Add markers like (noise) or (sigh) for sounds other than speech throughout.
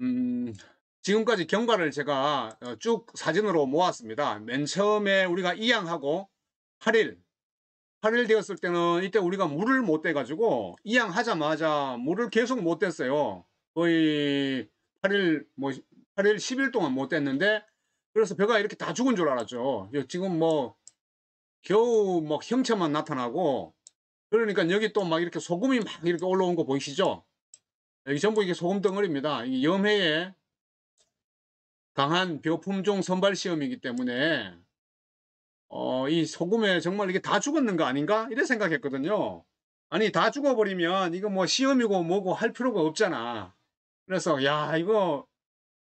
음, 지금까지 경과를 제가 어, 쭉 사진으로 모았습니다. 맨 처음에 우리가 이양하고 8일, 8일 되었을 때는 이때 우리가 물을 못 대가지고 이양하자마자 물을 계속 못 댔어요. 거의 8일, 뭐, 8일 10일 동안 못 댔는데 그래서 벼가 이렇게 다 죽은 줄 알았죠. 예, 지금 뭐 겨우 뭐 형체만 나타나고 그러니까 여기 또 막 이렇게 소금이 막 이렇게 올라온 거 보이시죠? 여기 전부 이게 소금 덩어리입니다. 이게 염해에 강한 벼품종 선발 시험이기 때문에 어, 이 소금에 정말 이게 다 죽었는 거 아닌가? 이래 생각했거든요. 아니 다 죽어버리면 이거 뭐 시험이고 뭐고 할 필요가 없잖아. 그래서 야 이거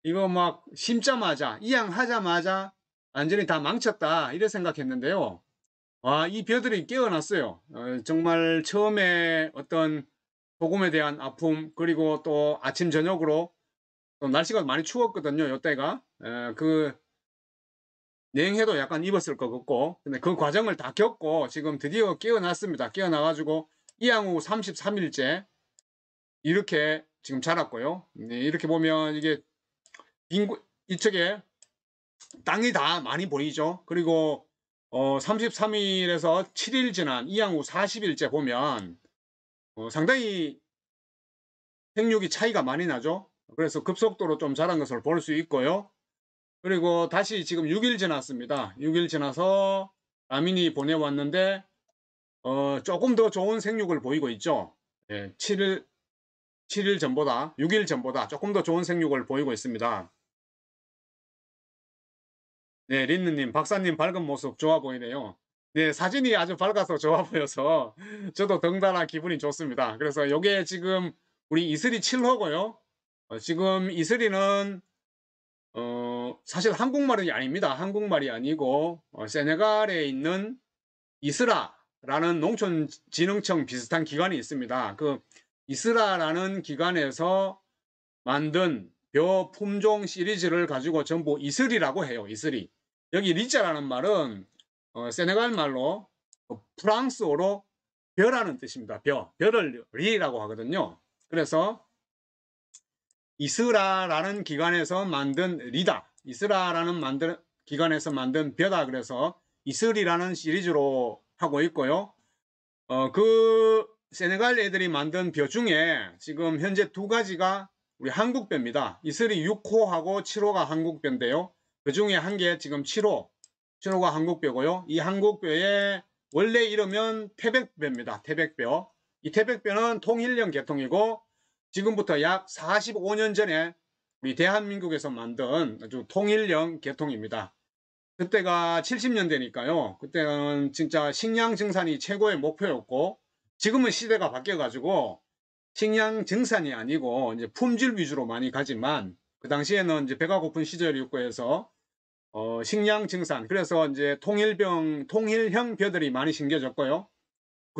이거 막 심자마자 이양하자마자 완전히 다 망쳤다 이래 생각했는데요. 와이 아, 벼들이 깨어났어요. 어, 정말 처음에 어떤 조금에 대한 아픔 그리고 또 아침 저녁으로 또 날씨가 많이 추웠거든요. 요때가 에, 그 여행해도 약간 입었을 것 같고 근데 그 과정을 다 겪고 지금 드디어 깨어났습니다. 깨어나가지고 이양후 33일째 이렇게 지금 자랐고요. 네, 이렇게 보면 이게 인구, 이쪽에 땅이 다 많이 보이죠. 그리고 어, 33일에서 7일 지난 이양후 40일째 보면 어, 상당히 생육이 차이가 많이 나죠. 그래서 급속도로 좀 자란 것을 볼 수 있고요. 그리고 다시 지금 6일 지났습니다. 6일 지나서 라민이 보내왔는데 어, 조금 더 좋은 생육을 보이고 있죠. 예, 7일, 7일 전보다 6일 전보다 조금 더 좋은 생육을 보이고 있습니다. 네, 린느님, 박사님 밝은 모습 좋아 보이네요. 네, 사진이 아주 밝아서 좋아 보여서 (laughs) 저도 덩달아 기분이 좋습니다. 그래서 이게 지금 우리 이슬이 7호고요. 어, 지금 이슬이는 어, 사실 한국말이 아닙니다. 한국말이 아니고 어, 세네갈에 있는 이스라라는 농촌진흥청 비슷한 기관이 있습니다. 그 이스라라는 기관에서 만든 벼 품종 시리즈를 가지고 전부 이슬이라고 해요. 이슬이. 여기 리자라는 말은 어, 세네갈 말로 그 프랑스어로 벼라는 뜻입니다. 벼, 벼를 리라고 하거든요. 그래서 이스라라는 기관에서 만든 리다, 이스라라는 만든 기관에서 만든 벼다 그래서 이슬이라는 시리즈로 하고 있고요. 어, 그 세네갈 애들이 만든 벼 중에 지금 현재 두 가지가 우리 한국벼입니다. 이슬이 6호하고 7호가 한국벼인데요. 그 중에 한 개 지금 7호 신호가 한국뼈고요. 이 한국뼈의 원래 이름은 태백뼈입니다. 태백뼈. 이 태백뼈는 통일령 계통이고 지금부터 약 45년 전에 우리 대한민국에서 만든 아주 통일령 계통입니다. 그때가 70년대니까요. 그때는 진짜 식량 증산이 최고의 목표였고 지금은 시대가 바뀌어가지고 식량 증산이 아니고 이제 품질 위주로 많이 가지만 그 당시에는 이제 배가 고픈 시절이었고 해서 어, 식량 증산 그래서 이제 통일병 통일형 벼들이 많이 생겨졌고요그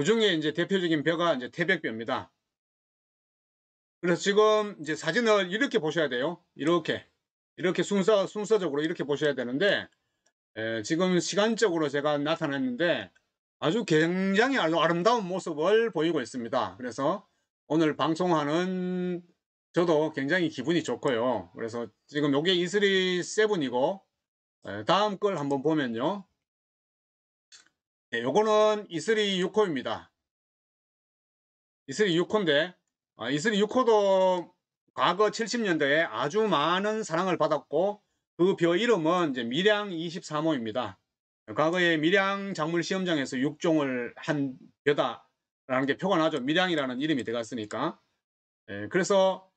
중에 이제 대표적인 벼가 이제 태백벼입니다. 그래서 지금 이제 사진을 이렇게 보셔야 돼요. 이렇게 이렇게 순서 순서적으로 이렇게 보셔야 되는데 에, 지금 시간적으로 제가 나타났는데 아주 굉장히 아름다운 모습을 보이고 있습니다. 그래서 오늘 방송하는 저도 굉장히 기분이 좋고요. 그래서 지금 요게 이슬이 e 세븐이고 네, 다음 걸 한번 보면요. 네, 요거는 이슬이 6호입니다. 이슬이 6호인데 아, 이슬이 6호도 과거 70년대에 아주 많은 사랑을 받았고 그 벼 이름은 이제 밀양 23호입니다. 과거에 밀양 작물 시험장에서 육종을 한 벼다라는 게 표가 나죠. 밀양이라는 이름이 들어갔으니까. 예, 네, 그래서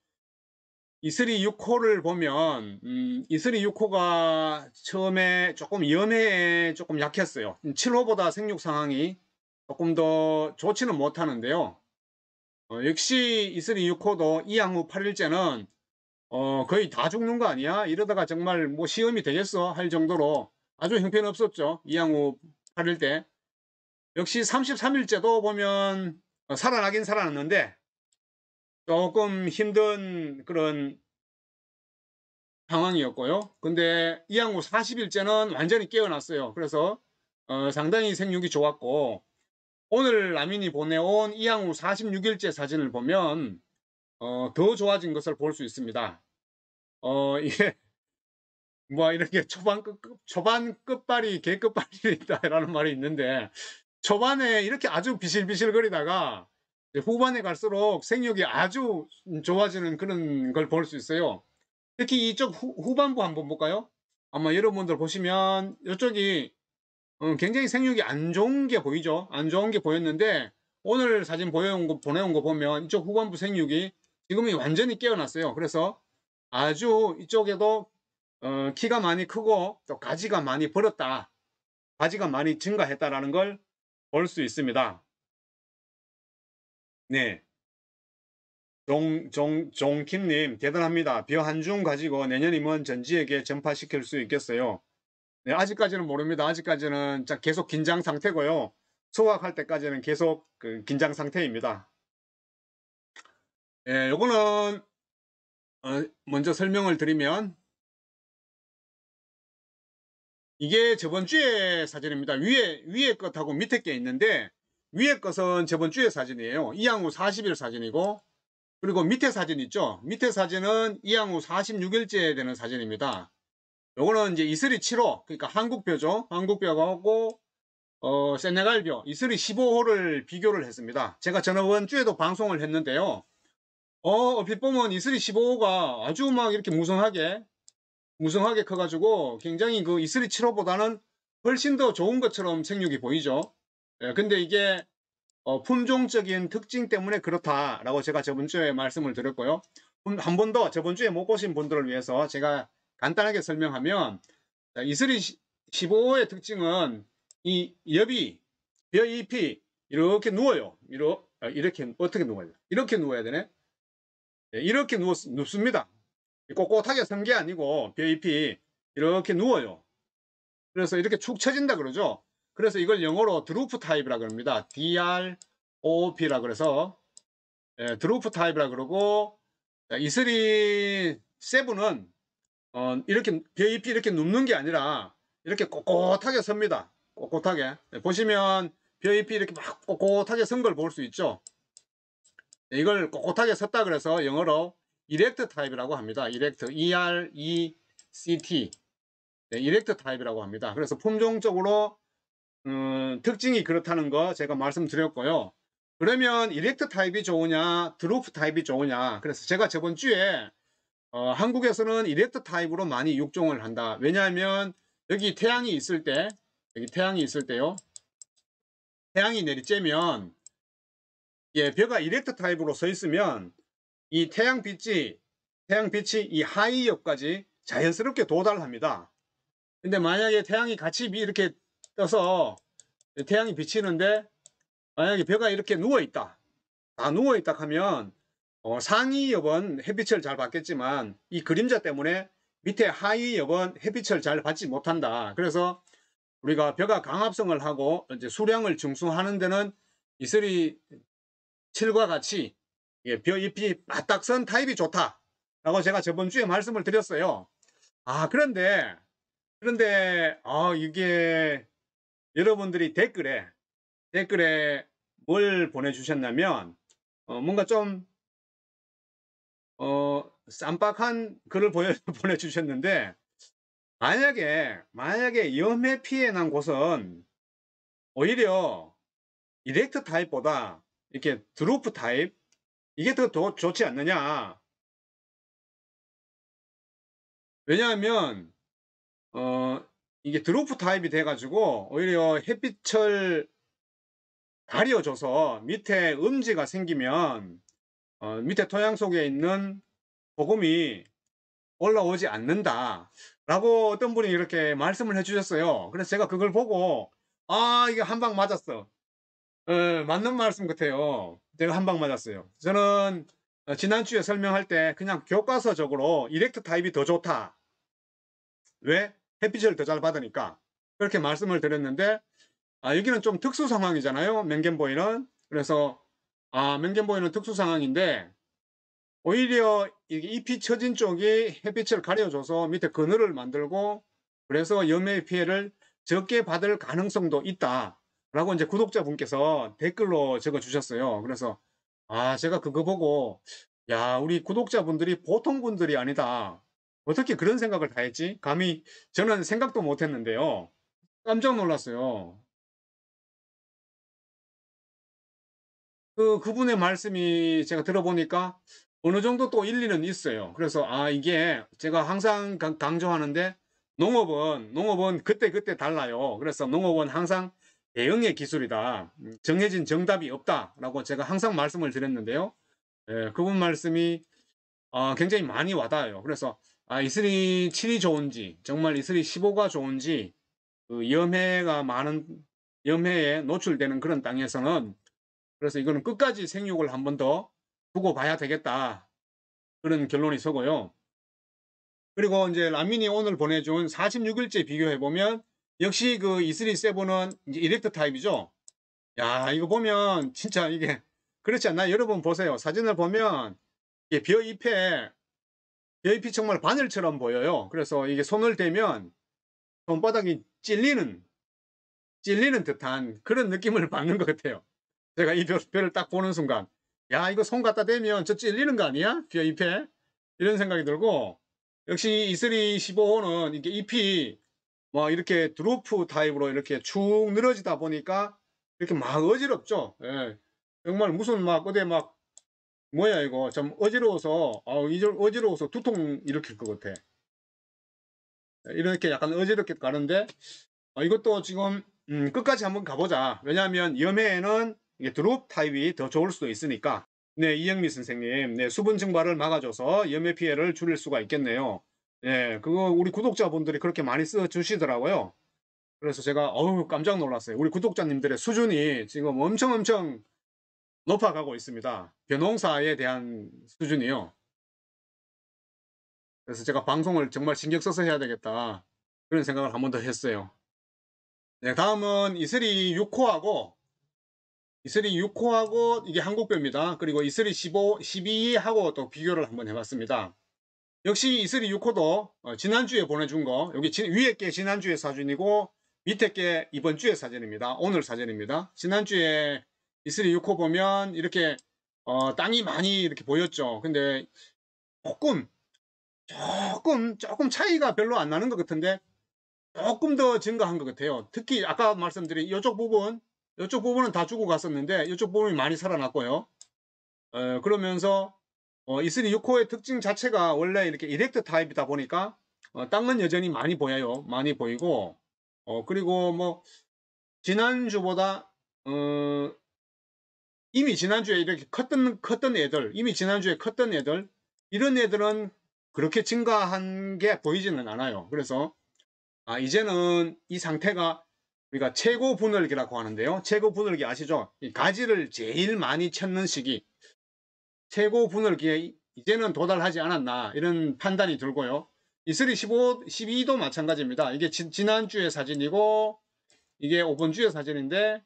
이슬이 6호를 보면 음, 이슬이 6호가 처음에 조금 연애에 조금 약했어요. 7호보다 음, 생육 상황이 조금 더 좋지는 못하는데요. 어, 역시 이슬이 6호도 이양후 8일째는 어, 거의 다 죽는 거 아니야? 이러다가 정말 뭐 시험이 되겠어? 할 정도로 아주 형편없었죠. 이양후 8일 때. 역시 33일째도 보면 어, 살아나긴 살아났는데 조금 힘든 그런 상황이었고요. 근데 이항후 40일째는 완전히 깨어났어요. 그래서 어, 상당히 생육이 좋았고 오늘 라민이 보내온 이 항우 46일째 사진을 보면 어, 더 좋아진 것을 볼 수 있습니다. 어, (laughs) 이게 뭐 이렇게 초반 끝 초반 끝발이 개끝발이다 (laughs) 있 라는 말이 있는데 초반에 이렇게 아주 비실비실거리다가 예, 후반에 갈수록 생육이 아주 좋아지는 그런 걸 볼 수 있어요. 특히 이쪽 후, 반부 한번 볼까요? 아마 여러분들 보시면 이쪽이 어, 굉장히 생육이 안 좋은 게 보이죠? 안 좋은 게 보였는데 오늘 사진 보내온 거, 보내온 거 보면 이쪽 후반부 생육이 지금이 완전히 깨어났어요. 그래서 아주 이쪽에도 어, 키가 많이 크고 또 가지가 많이 벌었다. 가지가 많이 증가했다라는 걸 볼 수 있습니다. 네. 종, 종, 종킴님, 대단합니다. 비어 한줌 가지고 내년이면 전지에게 전파시킬 수 있겠어요. 네, 아직까지는 모릅니다. 아직까지는 계속 긴장 상태고요. 소확할 때까지는 계속 그 긴장 상태입니다. 예, 요거는, 어, 먼저 설명을 드리면, 이게 저번 주에 사진입니다. 위에, 위에 것하고 밑에 게 있는데, 위에 것은 저번 주에 사진이에요. 이양우 40일 사진이고 그리고 밑에 사진 있죠. 밑에 사진은 이양우 46일째 되는 사진입니다. 요거는 이제 이슬이 7호 그러니까 한국뼈죠. 한국뼈하고 어, 세네갈뼈 이슬이 15호를 비교를 했습니다. 제가 저번 주에도 방송을 했는데요. 어, 얼핏 보면 이슬이 15호가 아주 막 이렇게 무성하게 무성하게 커가지고 굉장히 그 이슬이 7호보다는 훨씬 더 좋은 것처럼 생육이 보이죠. 예, 근데 이게 어, 품종적인 특징 때문에 그렇다라고 제가 저번 주에 말씀을 드렸고요. 한 번 더 저번 주에 못 보신 분들을 위해서 제가 간단하게 설명하면 이슬이 15의 특징은 이 엽이, 벼잎이 이렇게 누워요. 이러, 아, 이렇게 어떻게 누워요? 이렇게 누워야 되네. 예, 이렇게 누웠, 눕습니다. 꼿꼿하게 선 게 아니고 벼잎이 이렇게 누워요. 그래서 이렇게 축 처진다 그러죠. 그래서 이걸 영어로 드루프 타입이라 그럽니다. DROP라 그래서 예, 드루프 타입이라 고 그러고 이슬이 세븐은 어, 이렇게 베이피 이렇게 눕는 게 아니라 이렇게 꼿꼿하게 섭니다. 꼿꼿하게 예, 보시면 베이피 이렇게 막 꼿꼿하게 선 걸 볼 수 있죠. 예, 이걸 꼿꼿하게 섰다 그래서 영어로 이렉트 타입이라고 합니다. 이렉트 E R E C T 네, 이렉트 타입이라고 합니다. 그래서 품종적으로 음, 특징이 그렇다는 거 제가 말씀드렸고요. 그러면 이렉트 타입이 좋으냐 드로프 타입이 좋으냐 그래서 제가 저번 주에 어, 한국에서는 이렉트 타입으로 많이 육종을 한다. 왜냐하면 여기 태양이 있을 때 여기 태양이 있을 때요. 태양이 내리쬐면 예, 벼가 이렉트 타입으로 서 있으면 이 태양 빛이 태양 빛이 이 하이역까지 자연스럽게 도달합니다. 근데 만약에 태양이 같이 이렇게 떠서 태양이 비치는데 만약에 벼가 이렇게 누워있다. 다 누워있다 하면 어, 상위 엽은 햇빛을 잘 받겠지만 이 그림자 때문에 밑에 하위 엽은 햇빛을 잘 받지 못한다. 그래서 우리가 벼가 강합성을 하고 이제 수량을 중수하는 데는 이슬이 7과 같이 예, 벼 잎이 바닥 선 타입이 좋다. 라고 제가 저번 주에 말씀을 드렸어요. 아, 그런데, 그런데, 아, 이게 여러분들이 댓글에 댓글에 뭘 보내주셨냐면 어, 뭔가 좀 어, 쌈박한 글을 보여, (laughs) 보내주셨는데 만약에 만약에 염해 피해 난 곳은 오히려 이렉트 타입보다 이렇게 드로프 타입 이게 더, 더 좋지 않느냐 왜냐하면 어, 이게 드로프 타입이 돼가지고 오히려 햇빛을 가려줘서 밑에 음지가 생기면 어, 밑에 토양 속에 있는 소금이 올라오지 않는다 라고 어떤 분이 이렇게 말씀을 해주셨어요 그래서 제가 그걸 보고 아 이게 한방 맞았어 어, 맞는 말씀 같아요 제가 한방 맞았어요 저는 어, 지난주에 설명할 때 그냥 교과서적으로 이렉트 타입이 더 좋다 왜? 햇빛을 더 잘 받으니까 그렇게 말씀을 드렸는데 아, 여기는 좀 특수 상황이잖아요. 맹견보이는 그래서 아, 맹겐보이는 특수 상황인데 오히려 잎이 처진 쪽이 햇빛을 가려줘서 밑에 그늘을 만들고 그래서 염해의 피해를 적게 받을 가능성도 있다. 라고 이제 구독자분께서 댓글로 적어 주셨어요. 그래서 아, 제가 그거 보고 야, 우리 구독자분들이 보통 분들이 아니다. 어떻게 그런 생각을 다 했지? 감히 저는 생각도 못 했는데요. 깜짝 놀랐어요. 그, 그분의 말씀이 제가 들어보니까 어느 정도 또 일리는 있어요. 그래서 아, 이게 제가 항상 강조하는데 농업은, 농업은 그때그때 그때 달라요. 그래서 농업은 항상 대응의 기술이다. 음, 정해진 정답이 없다라고 제가 항상 말씀을 드렸는데요. 예, 그분 말씀이 아, 굉장히 많이 와닿아요. 그래서 아, 이슬이 7이 좋은지, 정말 이슬이 15가 좋은지, 그 염해가 많은, 염해에 노출되는 그런 땅에서는, 그래서 이거는 끝까지 생육을 한 번 더 두고 봐야 되겠다. 그런 결론이 서고요. 그리고 이제 라민이 오늘 보내준 46일째 비교해보면, 역시 그 이슬이 세븐은 이제 이렉트 타입이죠. 야, 이거 보면 진짜 이게, 그렇지 않나요? 여러분 보세요. 사진을 보면, 이게 벼 잎에 옆이 정말 바늘처럼 보여요. 그래서 이게 손을 대면 손바닥이 찔리는 찔리는 듯한 그런 느낌을 (laughs) 받는 것 같아요. 제가 이 별을 딱 보는 순간 야 이거 손 갖다 대면 저 찔리는 거 아니야? 비어 잎에 이런 생각이 들고 역시 이슬이 15호는 이게 잎이 뭐 이렇게 드로프 타입으로 이렇게 쭉 늘어지다 보니까 이렇게 막 어지럽죠. 예. 정말 무슨 막 어디 에막 뭐야 이거 좀 어지러워서 아 어, 이절 어지러워서 두통 일으킬 것 같아 이렇게 약간 어지럽게 가는데 어, 이것도 지금 음, 끝까지 한번 가보자 왜냐하면 염해에는 드롭 타입이 더 좋을 수도 있으니까 네 이영미 선생님 네 수분 증발을 막아줘서 염해 피해를 줄일 수가 있겠네요 네 그거 우리 구독자분들이 그렇게 많이 써주시더라고요 그래서 제가 어우 깜짝 놀랐어요 우리 구독자님들의 수준이 지금 엄청 엄청 높아가고 있습니다. 변홍사에 대한 수준이요. 그래서 제가 방송을 정말 신경 써서 해야 되겠다. 그런 생각을 한 번 더 했어요. 네, 다음은 이슬이 6호하고 이슬이 6호하고 이게 한국뼈입니다. 그리고 이슬이 15, 12하고 또 비교를 한번 해봤습니다. 역시 이슬이 6호도 어, 지난주에 보내준 거 여기 위에 게 지난주에 사진이고 밑에 게 이번 주에 사진입니다. 오늘 사진입니다. 지난주에 E3 6호 보면 이렇게 어, 땅이 많이 이렇게 보였죠. 근데 조금 조금 조금 차이가 별로 안 나는 것 같은데 조금 더 증가한 것 같아요. 특히 아까 말씀드린 이쪽 부분 이쪽 부분은 다 주고 갔었는데 이쪽 부분이 많이 살아났고요. 어, 그러면서 어, E3 6호의 특징 자체가 원래 이렇게 이렉트 타입이다 보니까 어, 땅은 여전히 많이 보여요. 많이 보이고 어, 그리고 뭐 지난주보다 어, 이미 지난주에 이렇게 컸던, 컸던 애들, 이미 지난주에 컸던 애들, 이런 애들은 그렇게 증가한 게 보이지는 않아요. 그래서, 아, 이제는 이 상태가 우리가 최고 분열기라고 하는데요. 최고 분열기 아시죠? 가지를 제일 많이 찾는 시기. 최고 분열기에 이제는 도달하지 않았나, 이런 판단이 들고요. 이슬이 15, 12도 마찬가지입니다. 이게 지, 지난주의 사진이고, 이게 5번주의 사진인데,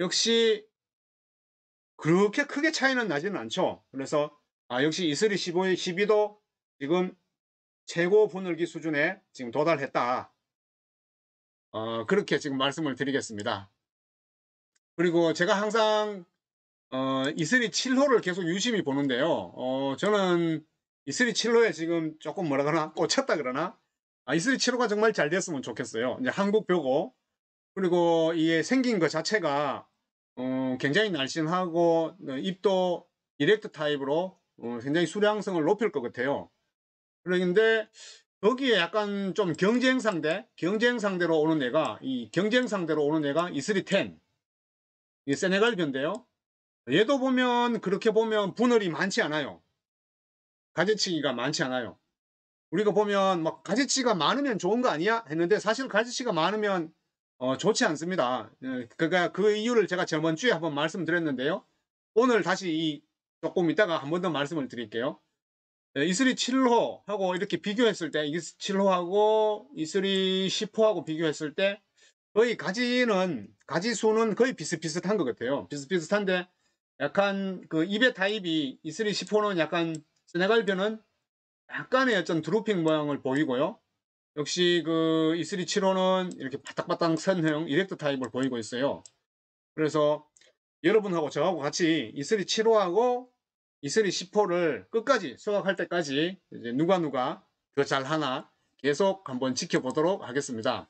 역시 그렇게 크게 차이는 나지는 않죠. 그래서 아, 역시 이슬이 15의 12도 지금 최고 분열기 수준에 지금 도달했다. 어, 그렇게 지금 말씀을 드리겠습니다. 그리고 제가 항상 어, 이슬이 7호를 계속 유심히 보는데요. 어, 저는 이슬이 7호에 지금 조금 뭐라 그러나 꽂혔다 그러나 아, 이슬이 7호가 정말 잘 됐으면 좋겠어요. 이제 한국 벼고 그리고 이게 생긴 것 자체가 어, 굉장히 날씬하고 네, 입도 이렉트 타입으로 어, 굉장히 수량성을 높일 것 같아요. 그런데 거기에 약간 좀 경쟁 상대, 경쟁 상대로 오는 애가 이 경쟁 상대로 오는 애가 E310 이 세네갈 변인데요 얘도 보면 그렇게 보면 분열이 많지 않아요. 가지치기가 많지 않아요. 우리가 보면 막 가지치기가 많으면 좋은 거 아니야? 했는데 사실 가지치기가 많으면 어, 좋지 않습니다. 예, 그러그 이유를 제가 저번 주에 한번 말씀드렸는데요. 오늘 다시 이 조금 있다가 한 번 더 말씀을 드릴게요. 예, 이슬이 7호하고 이렇게 비교했을 때 이슬이 7호하고 이슬이 10호하고 비교했을 때 거의 가지는 가지 수는 거의 비슷비슷한 것 같아요. 비슷비슷한데 약간 그 입의 타입이 이슬이 10호는 약간 세네갈변은 약간의 어떤 드루핑 모양을 보이고요. 역시 그 E3 7호는 이렇게 바닥바닥 선형 이렉트 타입을 보이고 있어요. 그래서 여러분하고 저하고 같이 E3 7호하고 E3 10호를 끝까지 수확할 때까지 누가 누가 더 잘하나 계속 한번 지켜보도록 하겠습니다.